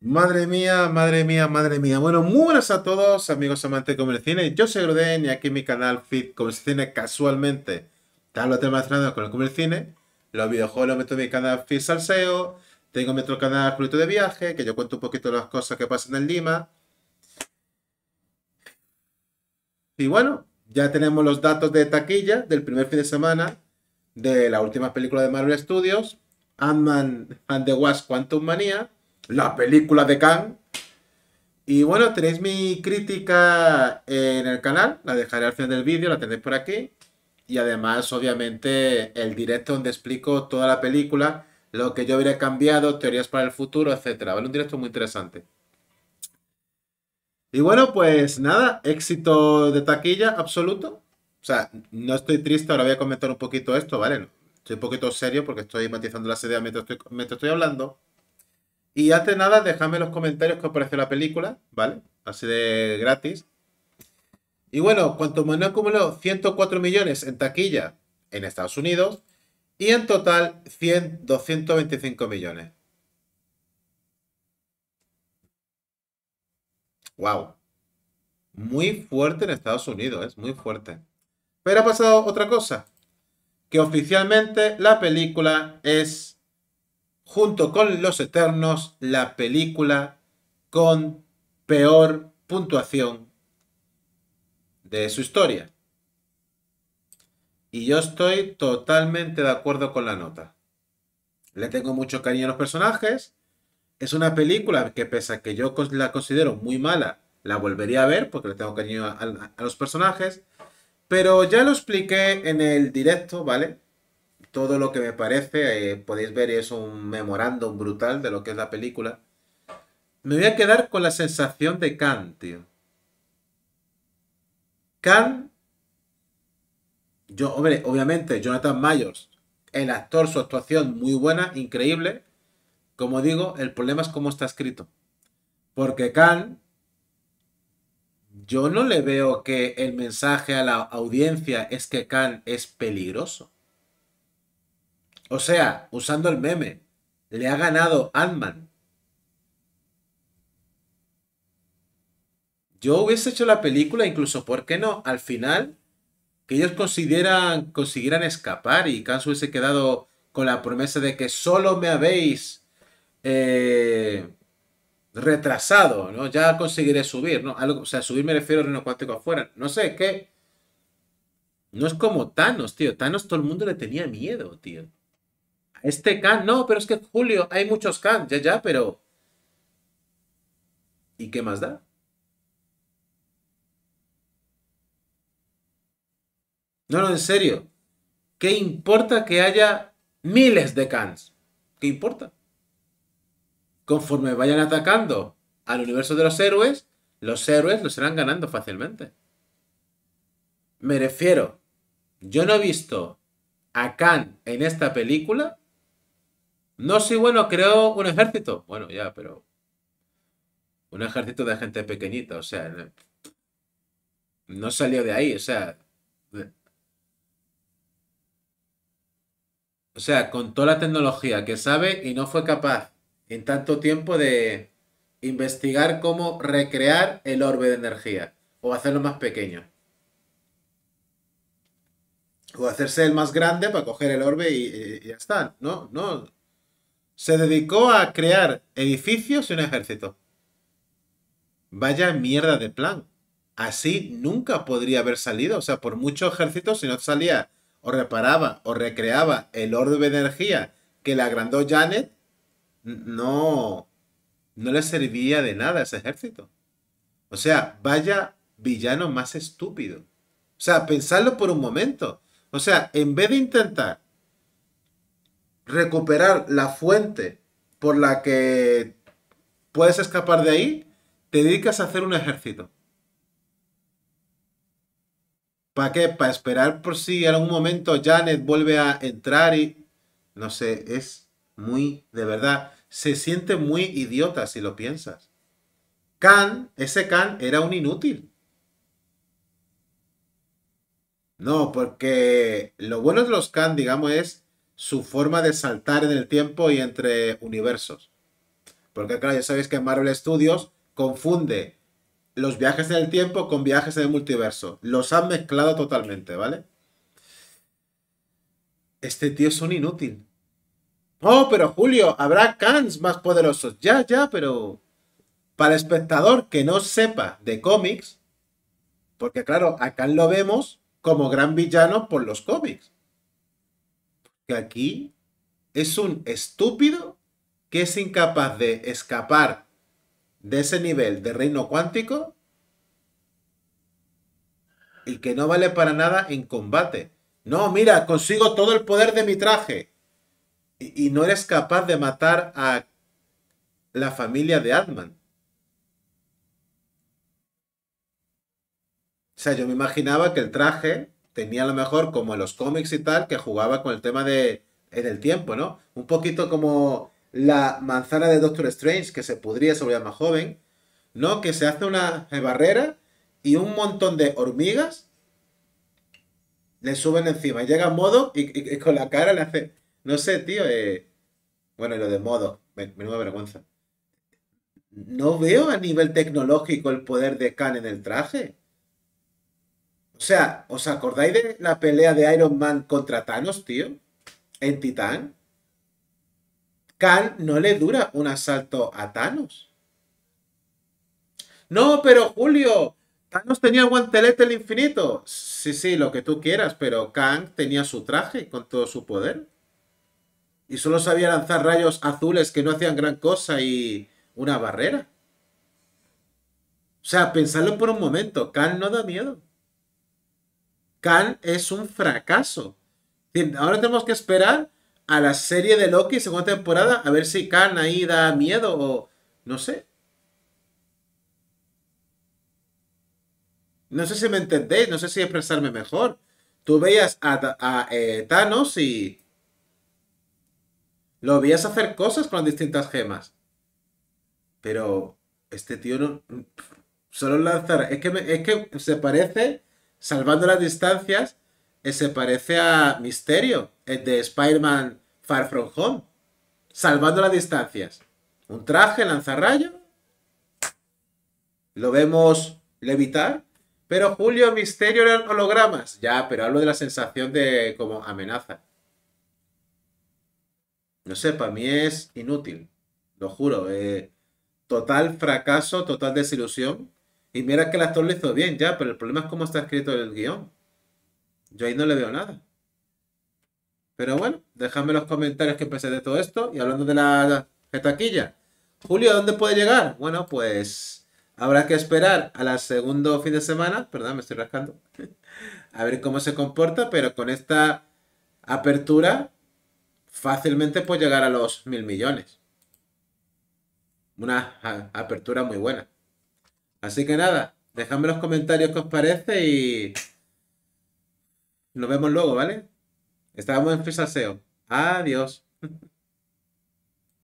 Madre mía, madre mía, madre mía. Bueno, muy buenas a todos, amigos amantes de Comer Cine. Yo soy Gruden y aquí en mi canal Fit Comer Cine casualmente te hablo temas relacionados con el Comer Cine. Los videojuegos los meto en mi canal Fit Salseo. Tengo mi otro canal Julito de Viaje, que yo cuento un poquito las cosas que pasan en Lima. Y bueno, ya tenemos los datos de taquilla del primer fin de semana de la última película de Marvel Studios, Ant-Man and the Wasp Quantum Mania la película de Khan. Y bueno, tenéis mi crítica en el canal, la dejaré al final del vídeo, la tenéis por aquí. Y además, obviamente, el directo donde explico toda la película, lo que yo hubiera cambiado, teorías para el futuro, etc. Vale, un directo muy interesante. Y bueno, pues nada, éxito de taquilla absoluto. O sea, no estoy triste, ahora voy a comentar un poquito esto, ¿vale? Estoy un poquito serio porque estoy matizando las ideas mientras estoy hablando. Y antes de nada, dejadme en los comentarios qué os parece la película, ¿vale? Así de gratis. Y bueno, me han acumulado, 104 millones en taquilla en Estados Unidos y en total 100, 225 millones. Wow. Muy fuerte en Estados Unidos, es ¿eh? muy fuerte. Pero ha pasado otra cosa, que oficialmente la película es junto con Los Eternos, la película con peor puntuación de su historia. Y yo estoy totalmente de acuerdo con la nota. Le tengo mucho cariño a los personajes. Es una película que pese a que yo la considero muy mala, la volvería a ver porque le tengo cariño a, a los personajes. Pero ya lo expliqué en el directo, ¿vale? todo lo que me parece, eh, podéis ver, es un memorándum brutal de lo que es la película. Me voy a quedar con la sensación de Khan, tío. Khan, yo, hombre, obviamente, Jonathan Myers, el actor, su actuación muy buena, increíble. Como digo, el problema es cómo está escrito. Porque Khan, yo no le veo que el mensaje a la audiencia es que Khan es peligroso. O sea, usando el meme, le ha ganado Ant-Man. Yo hubiese hecho la película, incluso, ¿por qué no? Al final, que ellos consideran, consiguieran escapar y se hubiese quedado con la promesa de que solo me habéis eh, retrasado, ¿no? Ya conseguiré subir, ¿no? o sea, subir me refiero a Reno cuántico afuera. No sé, ¿qué? No es como Thanos, tío. Thanos todo el mundo le tenía miedo, tío. Este can, no, pero es que Julio, hay muchos can, ya, ya, pero. ¿Y qué más da? No, no, en serio. ¿Qué importa que haya miles de cans? ¿Qué importa? Conforme vayan atacando al universo de los héroes, los héroes los irán ganando fácilmente. Me refiero, yo no he visto a Khan en esta película no, sí, bueno, creo un ejército. Bueno, ya, pero. Un ejército de gente pequeñita, o sea. No salió de ahí, o sea. O sea, con toda la tecnología que sabe y no fue capaz en tanto tiempo de investigar cómo recrear el orbe de energía o hacerlo más pequeño. O hacerse el más grande para coger el orbe y, y ya está. No, no, se dedicó a crear edificios y un ejército. Vaya mierda de plan. Así nunca podría haber salido. O sea, por mucho ejército, si no salía o reparaba o recreaba el orbe de energía que le agrandó Janet, no, no le servía de nada ese ejército. O sea, vaya villano más estúpido. O sea, pensarlo por un momento. O sea, en vez de intentar recuperar la fuente por la que puedes escapar de ahí, te dedicas a hacer un ejército. ¿Para qué? Para esperar por si en algún momento Janet vuelve a entrar y... No sé, es muy, de verdad, se siente muy idiota si lo piensas. Khan, ese Khan era un inútil. No, porque lo bueno de los Khan, digamos, es su forma de saltar en el tiempo y entre universos. Porque claro, ya sabéis que Marvel Studios confunde los viajes en el tiempo con viajes en el multiverso. Los han mezclado totalmente, ¿vale? Este tío es un inútil. Oh, pero Julio, habrá cans más poderosos. Ya, ya, pero para el espectador que no sepa de cómics, porque claro, acá lo vemos como gran villano por los cómics que aquí es un estúpido que es incapaz de escapar de ese nivel de reino cuántico y que no vale para nada en combate. No, mira, consigo todo el poder de mi traje. Y, no eres capaz de matar a la familia de Atman. O sea, yo me imaginaba que el traje tenía a lo mejor como en los cómics y tal, que jugaba con el tema de en el tiempo, ¿no? Un poquito como la manzana de Doctor Strange, que se pudría sobre más joven, ¿no? Que se hace una barrera y un montón de hormigas le suben encima. Llega a modo y, con la cara le hace. No sé, tío. Eh, bueno, y lo de modo, menuda vergüenza. No veo a nivel tecnológico el poder de Khan en el traje. O sea, ¿os acordáis de la pelea de Iron Man contra Thanos, tío? En Titán. Khan no le dura un asalto a Thanos. No, pero Julio, Thanos tenía guantelete el infinito. Sí, sí, lo que tú quieras, pero Kang tenía su traje con todo su poder. Y solo sabía lanzar rayos azules que no hacían gran cosa y una barrera. O sea, pensadlo por un momento, Kang no da miedo. Khan es un fracaso. Ahora tenemos que esperar a la serie de Loki, segunda temporada, a ver si Khan ahí da miedo o no sé. No sé si me entendéis, no sé si expresarme mejor. Tú veías a, eh, Thanos y lo veías hacer cosas con las distintas gemas. Pero este tío no... Solo lanzar... Es que, es que se parece salvando las distancias, eh, se parece a Misterio, el de Spider-Man Far From Home. Salvando las distancias. Un traje, lanzarrayo. Lo vemos levitar. Pero Julio, Misterio eran hologramas. Ya, pero hablo de la sensación de como amenaza. No sé, para mí es inútil. Lo juro. Eh, total fracaso, total desilusión. Y mira que el actor lo hizo bien, ya, pero el problema es cómo está escrito el guión. Yo ahí no le veo nada. Pero bueno, dejadme los comentarios que pensé de todo esto. Y hablando de la taquilla. Julio, ¿a dónde puede llegar? Bueno, pues habrá que esperar a la segundo fin de semana. Perdón, me estoy rascando. a ver cómo se comporta, pero con esta apertura fácilmente puede llegar a los mil millones. Una apertura muy buena. Así que nada, dejadme los comentarios qué os parece y nos vemos luego, ¿vale? Estábamos en Fisaseo. Adiós.